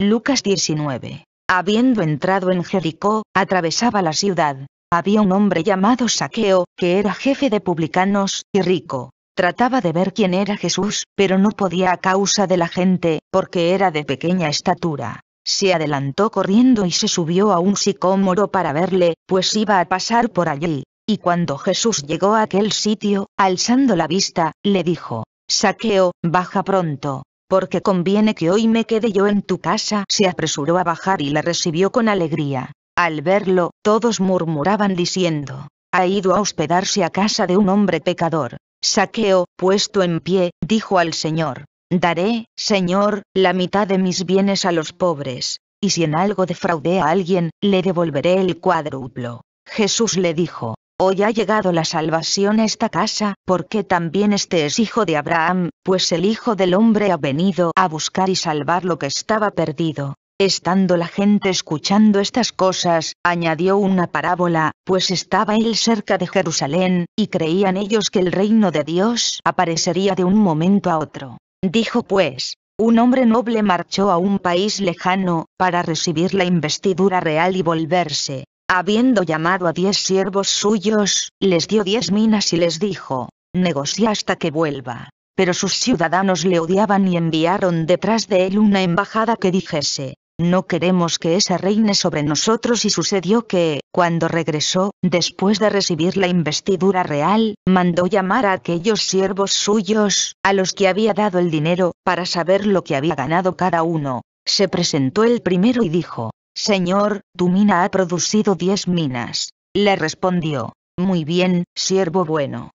Lucas 19. Habiendo entrado en Jericó, atravesaba la ciudad. Había un hombre llamado Saqueo, que era jefe de publicanos, y rico. Trataba de ver quién era Jesús, pero no podía a causa de la gente, porque era de pequeña estatura. Se adelantó corriendo y se subió a un sicómoro para verle, pues iba a pasar por allí. Y cuando Jesús llegó a aquel sitio, alzando la vista, le dijo, Saqueo, baja pronto, porque conviene que hoy me quede yo en tu casa. Se apresuró a bajar y la recibió con alegría. Al verlo, todos murmuraban diciendo, ha ido a hospedarse a casa de un hombre pecador. Saqueo, puesto en pie, dijo al Señor, daré, Señor, la mitad de mis bienes a los pobres, y si en algo defraude a alguien, le devolveré el cuádruplo. Jesús le dijo, Hoy ha llegado la salvación a esta casa, porque también este es hijo de Abraham, pues el Hijo del Hombre ha venido a buscar y salvar lo que estaba perdido. Estando la gente escuchando estas cosas, añadió una parábola, pues estaba él cerca de Jerusalén, y creían ellos que el reino de Dios aparecería de un momento a otro. Dijo pues, un hombre noble marchó a un país lejano, para recibir la investidura real y volverse. Habiendo llamado a diez siervos suyos, les dio diez minas y les dijo, negocia hasta que vuelva. Pero sus ciudadanos le odiaban y enviaron detrás de él una embajada que dijese, no queremos que esa reine sobre nosotros y sucedió que, cuando regresó, después de recibir la investidura real, mandó llamar a aquellos siervos suyos, a los que había dado el dinero, para saber lo que había ganado cada uno. Se presentó el primero y dijo, Señor, tu mina ha producido diez minas. Le respondió, Muy bien, siervo bueno.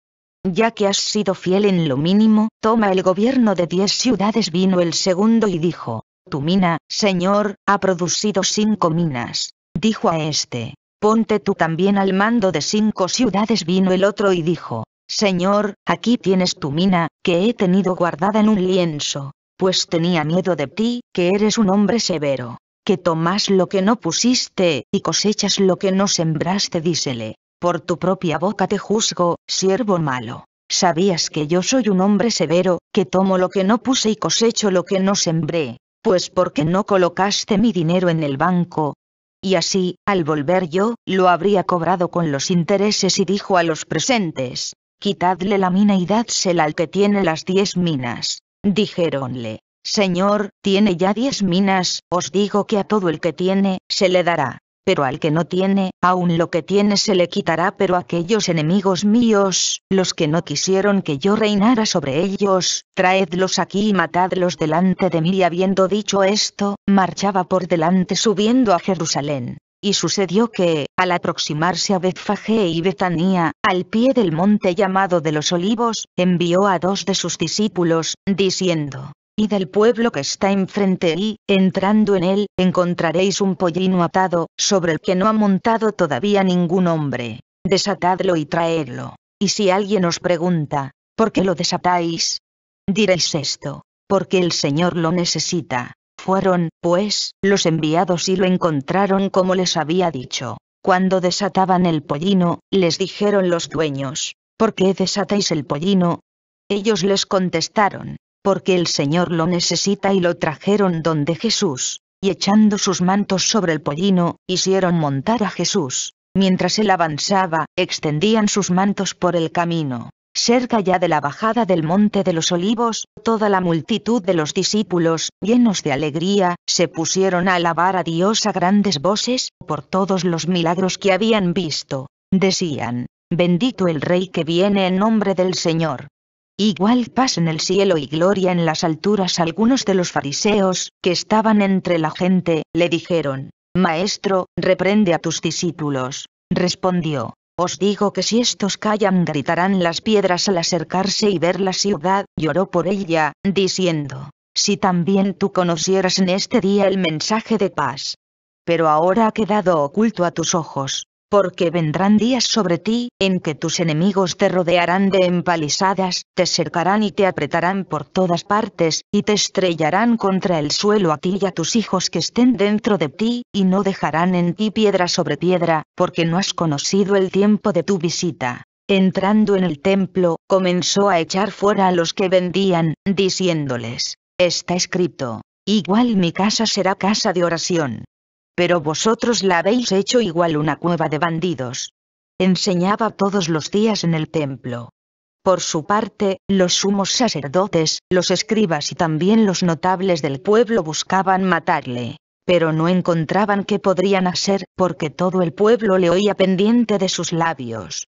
Ya que has sido fiel en lo mínimo, toma el gobierno de diez ciudades. Vino el segundo y dijo, Tu mina, Señor, ha producido cinco minas. Dijo a este, Ponte tú también al mando de cinco ciudades. Vino el otro y dijo, Señor, aquí tienes tu mina, que he tenido guardada en un lienzo, pues tenía miedo de ti, que eres un hombre severo que tomas lo que no pusiste, y cosechas lo que no sembraste, dísele, por tu propia boca te juzgo, siervo malo. Sabías que yo soy un hombre severo, que tomo lo que no puse y cosecho lo que no sembré, pues porque no colocaste mi dinero en el banco. Y así, al volver yo, lo habría cobrado con los intereses y dijo a los presentes, quitadle la mina y dádsela al que tiene las diez minas. Dijéronle, Señor, tiene ya diez minas, os digo que a todo el que tiene, se le dará. Pero al que no tiene, aun lo que tiene se le quitará, pero aquellos enemigos míos, los que no quisieron que yo reinara sobre ellos, traedlos aquí y matadlos delante de mí. Y habiendo dicho esto, marchaba por delante subiendo a Jerusalén. Y sucedió que, al aproximarse a Betfagé y Betanía, al pie del monte llamado de los olivos, envió a dos de sus discípulos, diciendo, y del pueblo que está enfrente y, entrando en él, encontraréis un pollino atado, sobre el que no ha montado todavía ningún hombre. Desatadlo y traedlo. Y si alguien os pregunta, ¿por qué lo desatáis? Diréis esto, porque el Señor lo necesita. Fueron, pues, los enviados y lo encontraron como les había dicho. Cuando desataban el pollino, les dijeron los dueños, ¿por qué desatáis el pollino? Ellos les contestaron, porque el Señor lo necesita y lo trajeron donde Jesús, y echando sus mantos sobre el pollino, hicieron montar a Jesús. Mientras él avanzaba, extendían sus mantos por el camino. Cerca ya de la bajada del monte de los olivos, toda la multitud de los discípulos, llenos de alegría, se pusieron a alabar a Dios a grandes voces, por todos los milagros que habían visto. Decían, Bendito el Rey que viene en nombre del Señor, Igual paz en el cielo y gloria en las alturas algunos de los fariseos, que estaban entre la gente, le dijeron, Maestro, reprende a tus discípulos. Respondió, Os digo que si estos callan gritarán las piedras al acercarse y ver la ciudad, lloró por ella, diciendo, Si también tú conocieras en este día el mensaje de paz. Pero ahora ha quedado oculto a tus ojos, porque vendrán días sobre ti, en que tus enemigos te rodearán de empalizadas, te cercarán y te apretarán por todas partes, y te estrellarán contra el suelo a ti y a tus hijos que estén dentro de ti, y no dejarán en ti piedra sobre piedra, porque no has conocido el tiempo de tu visita. Entrando en el templo, comenzó a echar fuera a los que vendían, diciéndoles, está escrito, igual mi casa será casa de oración pero vosotros la habéis hecho igual una cueva de bandidos. Enseñaba todos los días en el templo. Por su parte, los sumos sacerdotes, los escribas y también los notables del pueblo buscaban matarle, pero no encontraban qué podrían hacer, porque todo el pueblo le oía pendiente de sus labios.